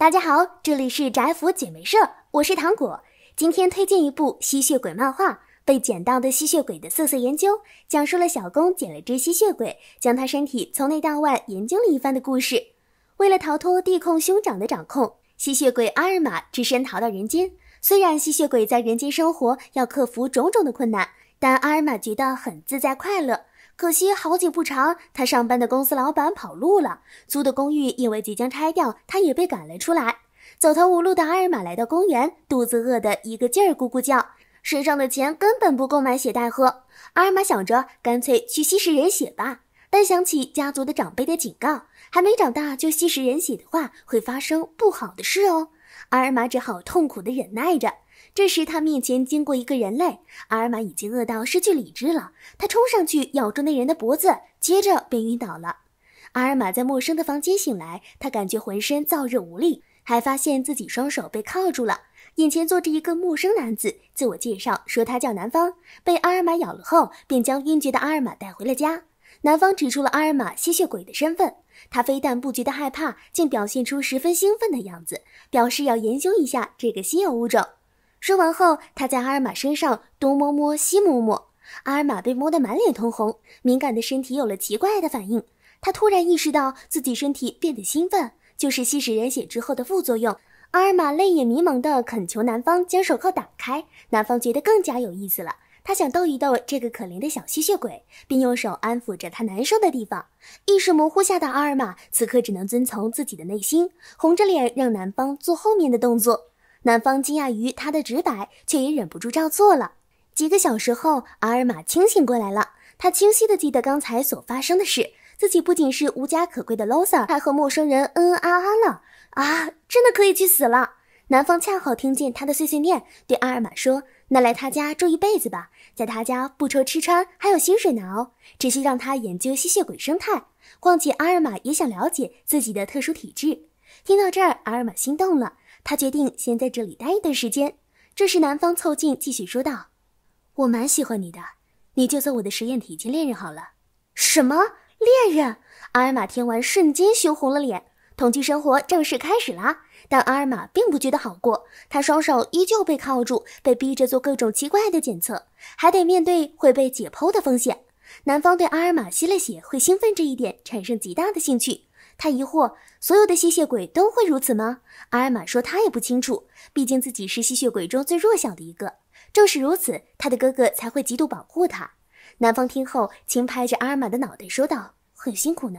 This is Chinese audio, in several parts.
大家好，这里是宅府姐妹社，我是糖果。今天推荐一部吸血鬼漫画《被捡到的吸血鬼的色色研究》，讲述了小公捡了只吸血鬼，将他身体从内到外研究了一番的故事。为了逃脱地控兄长的掌控，吸血鬼阿尔玛只身逃到人间。虽然吸血鬼在人间生活要克服种种的困难，但阿尔玛觉得很自在快乐。可惜好景不长，他上班的公司老板跑路了，租的公寓因为即将拆掉，他也被赶了出来。走投无路的阿尔玛来到公园，肚子饿得一个劲儿咕咕叫，身上的钱根本不够买血袋喝。阿尔玛想着，干脆去吸食人血吧。但想起家族的长辈的警告，还没长大就吸食人血的话，会发生不好的事哦。阿尔玛只好痛苦地忍耐着。这时，他面前经过一个人类，阿尔玛已经饿到失去理智了。他冲上去咬住那人的脖子，接着便晕倒了。阿尔玛在陌生的房间醒来，他感觉浑身燥热无力，还发现自己双手被铐住了。眼前坐着一个陌生男子，自我介绍说他叫南方，被阿尔玛咬了后便将晕厥的阿尔玛带回了家。南方指出了阿尔玛吸血鬼的身份，他非但不觉得害怕，竟表现出十分兴奋的样子，表示要研究一下这个稀有物种。说完后，他在阿尔玛身上东摸摸西摸摸，阿尔玛被摸得满脸通红，敏感的身体有了奇怪的反应。他突然意识到自己身体变得兴奋，就是吸食人血之后的副作用。阿尔玛泪眼迷蒙地恳求男方将手铐打开。男方觉得更加有意思了，他想逗一逗这个可怜的小吸血鬼，并用手安抚着他难受的地方。意识模糊下的阿尔玛，此刻只能遵从自己的内心，红着脸让男方做后面的动作。男方惊讶于他的直白，却也忍不住照做了。几个小时后，阿尔玛清醒过来了，他清晰的记得刚才所发生的事，自己不仅是无家可归的 loser，还和陌生人嗯嗯啊啊了啊，真的可以去死了。男方恰好听见他的碎碎念，对阿尔玛说：“那来他家住一辈子吧，在他家不愁吃穿，还有薪水拿哦。只需让他研究吸血鬼生态，况且阿尔玛也想了解自己的特殊体质。”听到这儿，阿尔玛心动了。他决定先在这里待一段时间。这时，男方凑近继续说道：“我蛮喜欢你的，你就做我的实验体兼恋人好了。”什么恋人？阿尔玛听完瞬间羞红了脸。同居生活正式开始啦，但阿尔玛并不觉得好过。他双手依旧被铐住，被逼着做各种奇怪的检测，还得面对会被解剖的风险。男方对阿尔玛吸了血会兴奋这一点产生极大的兴趣。他疑惑，所有的吸血鬼都会如此吗？阿尔玛说他也不清楚，毕竟自己是吸血鬼中最弱小的一个。正是如此，他的哥哥才会极度保护他。南方听后，轻拍着阿尔玛的脑袋说道：“很辛苦呢。”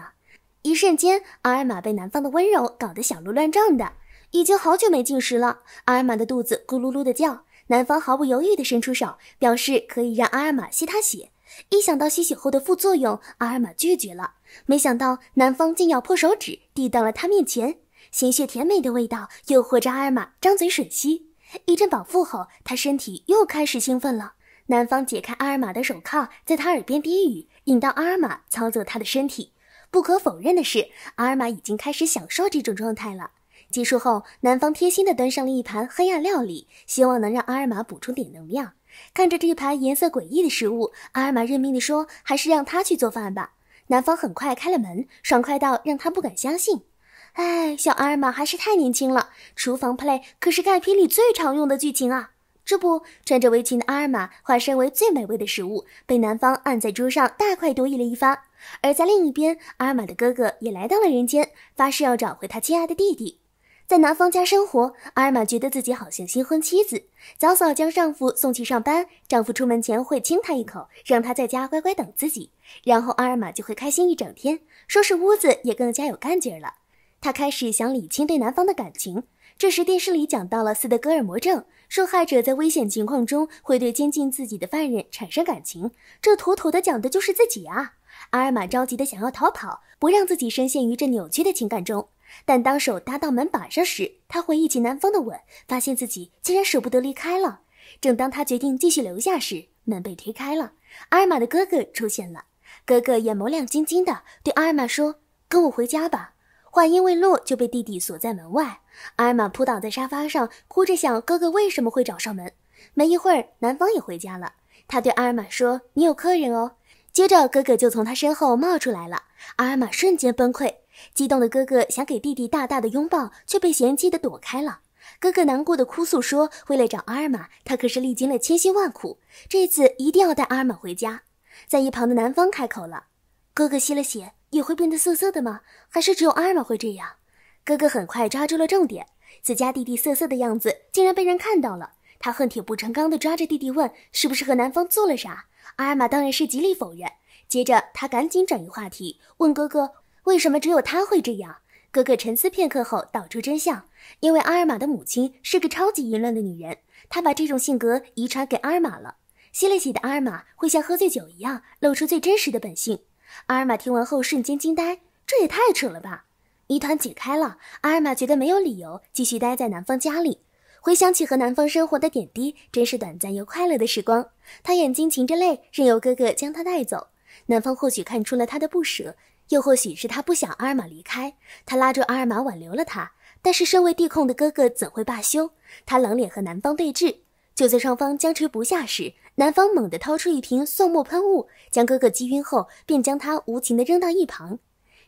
一瞬间，阿尔玛被南方的温柔搞得小鹿乱撞的。已经好久没进食了，阿尔玛的肚子咕噜噜的叫。南方毫不犹豫的伸出手，表示可以让阿尔玛吸他血。一想到吸血后的副作用，阿尔玛拒绝了。没想到，男方竟咬破手指，递到了他面前，鲜血甜美的味道诱惑着阿尔玛张嘴吮吸。一阵饱腹后，他身体又开始兴奋了。男方解开阿尔玛的手铐，在他耳边低语，引导阿尔玛操作他的身体。不可否认的是，阿尔玛已经开始享受这种状态了。结束后，男方贴心的端上了一盘黑暗料理，希望能让阿尔玛补充点能量。看着这盘颜色诡异的食物，阿尔玛认命的说：“还是让他去做饭吧。”男方很快开了门，爽快到让他不敢相信。哎，小阿尔玛还是太年轻了。厨房 play 可是钙片里最常用的剧情啊！这不，穿着围裙的阿尔玛化身为最美味的食物，被男方按在桌上大快朵颐了一番。而在另一边，阿尔玛的哥哥也来到了人间，发誓要找回他亲爱的弟弟。在男方家生活，阿尔玛觉得自己好像新婚妻子，早早将丈夫送去上班。丈夫出门前会亲她一口，让她在家乖乖等自己，然后阿尔玛就会开心一整天，收拾屋子也更加有干劲了。她开始想理清对男方的感情。这时电视里讲到了斯德哥尔摩症，受害者在危险情况中会对监禁自己的犯人产生感情，这妥妥的讲的就是自己啊！阿尔玛着急的想要逃跑，不让自己深陷于这扭曲的情感中。但当手搭到门把上时，他回忆起南方的吻，发现自己竟然舍不得离开了。正当他决定继续留下时，门被推开了，阿尔玛的哥哥出现了。哥哥眼眸亮晶晶的，对阿尔玛说：“跟我回家吧。”话音未落，就被弟弟锁在门外。阿尔玛扑倒在沙发上，哭着想：哥哥为什么会找上门？没一会儿，南方也回家了，他对阿尔玛说：“你有客人哦。”接着，哥哥就从他身后冒出来了，阿尔玛瞬间崩溃。激动的哥哥想给弟弟大大的拥抱，却被嫌弃的躲开了。哥哥难过的哭诉说：“为了找阿尔玛，他可是历经了千辛万苦，这次一定要带阿尔玛回家。”在一旁的南方开口了：“哥哥吸了血也会变得涩涩的吗？还是只有阿尔玛会这样？”哥哥很快抓住了重点，自家弟弟涩涩的样子竟然被人看到了。他恨铁不成钢的抓着弟弟问：“是不是和南方做了啥？”阿尔玛当然是极力否认。接着他赶紧转移话题，问哥哥。为什么只有他会这样？哥哥沉思片刻后道出真相：因为阿尔玛的母亲是个超级淫乱的女人，她把这种性格遗传给阿尔玛了。吸了血的阿尔玛会像喝醉酒一样，露出最真实的本性。阿尔玛听完后瞬间惊呆，这也太扯了吧！谜团解开了，阿尔玛觉得没有理由继续待在男方家里。回想起和男方生活的点滴，真是短暂又快乐的时光。他眼睛噙着泪，任由哥哥将他带走。男方或许看出了他的不舍。又或许是他不想阿尔玛离开，他拉住阿尔玛挽留了他。但是身为地控的哥哥怎会罢休？他冷脸和男方对峙。就在双方僵持不下时，男方猛地掏出一瓶蒜末喷雾，将哥哥击晕后，便将他无情的扔到一旁。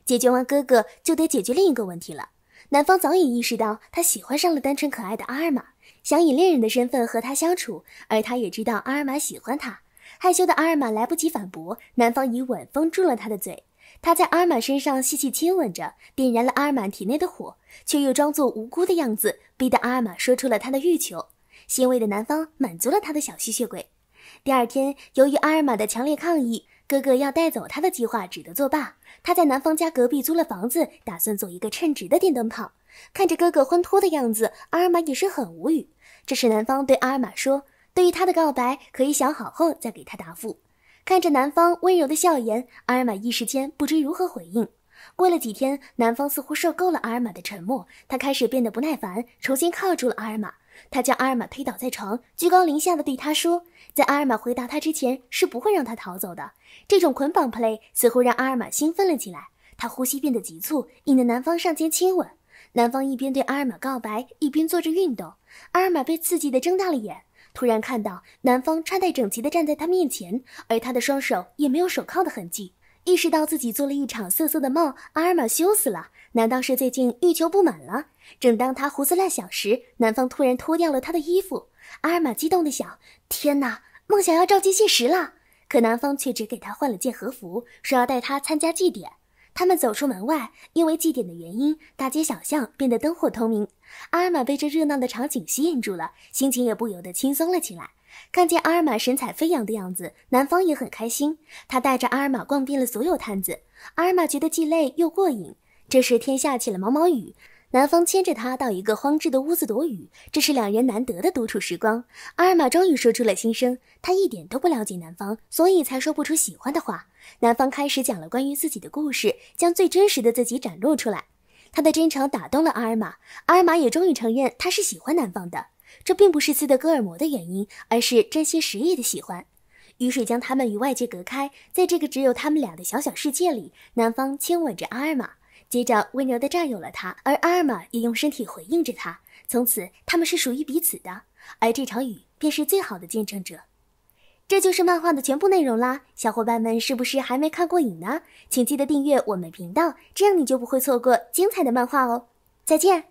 解决完哥哥，就得解决另一个问题了。男方早已意识到他喜欢上了单纯可爱的阿尔玛，想以恋人的身份和他相处。而他也知道阿尔玛喜欢他。害羞的阿尔玛来不及反驳，男方以吻封住了他的嘴。他在阿尔玛身上细细亲吻着，点燃了阿尔玛体内的火，却又装作无辜的样子，逼得阿尔玛说出了他的欲求。欣慰的男方满足了他的小吸血鬼。第二天，由于阿尔玛的强烈抗议，哥哥要带走他的计划只得作罢。他在男方家隔壁租了房子，打算做一个称职的电灯泡。看着哥哥欢脱的样子，阿尔玛也是很无语。这时，男方对阿尔玛说：“对于他的告白，可以想好后再给他答复。”看着男方温柔的笑颜，阿尔玛一时间不知如何回应。过了几天，男方似乎受够了阿尔玛的沉默，他开始变得不耐烦，重新靠住了阿尔玛。他将阿尔玛推倒在床，居高临下的对他说：“在阿尔玛回答他之前，是不会让他逃走的。”这种捆绑 play 似乎让阿尔玛兴奋了起来，他呼吸变得急促，引得男方上前亲吻。男方一边对阿尔玛告白，一边做着运动。阿尔玛被刺激的睁大了眼。突然看到男方穿戴整齐的站在他面前，而他的双手也没有手铐的痕迹。意识到自己做了一场色色的梦，阿尔玛羞死了。难道是最近欲求不满了？正当他胡思乱想时，男方突然脱掉了他的衣服。阿尔玛激动的想：天哪，梦想要照进现实了！可男方却只给他换了件和服，说要带他参加祭典。他们走出门外，因为祭典的原因，大街小巷变得灯火通明。阿尔玛被这热闹的场景吸引住了，心情也不由得轻松了起来。看见阿尔玛神采飞扬的样子，男方也很开心。他带着阿尔玛逛遍了所有摊子，阿尔玛觉得既累又过瘾。这时，天下起了毛毛雨。男方牵着她到一个荒置的屋子躲雨，这是两人难得的独处时光。阿尔玛终于说出了心声，她一点都不了解男方，所以才说不出喜欢的话。男方开始讲了关于自己的故事，将最真实的自己展露出来。他的真诚打动了阿尔玛，阿尔玛也终于承认他是喜欢男方的。这并不是斯德哥尔摩的原因，而是真心实意的喜欢。雨水将他们与外界隔开，在这个只有他们俩的小小世界里，男方亲吻着阿尔玛。接着，温柔地占有了他，而阿尔玛也用身体回应着他。从此，他们是属于彼此的。而这场雨便是最好的见证者。这就是漫画的全部内容啦，小伙伴们是不是还没看过瘾呢？请记得订阅我们频道，这样你就不会错过精彩的漫画哦。再见。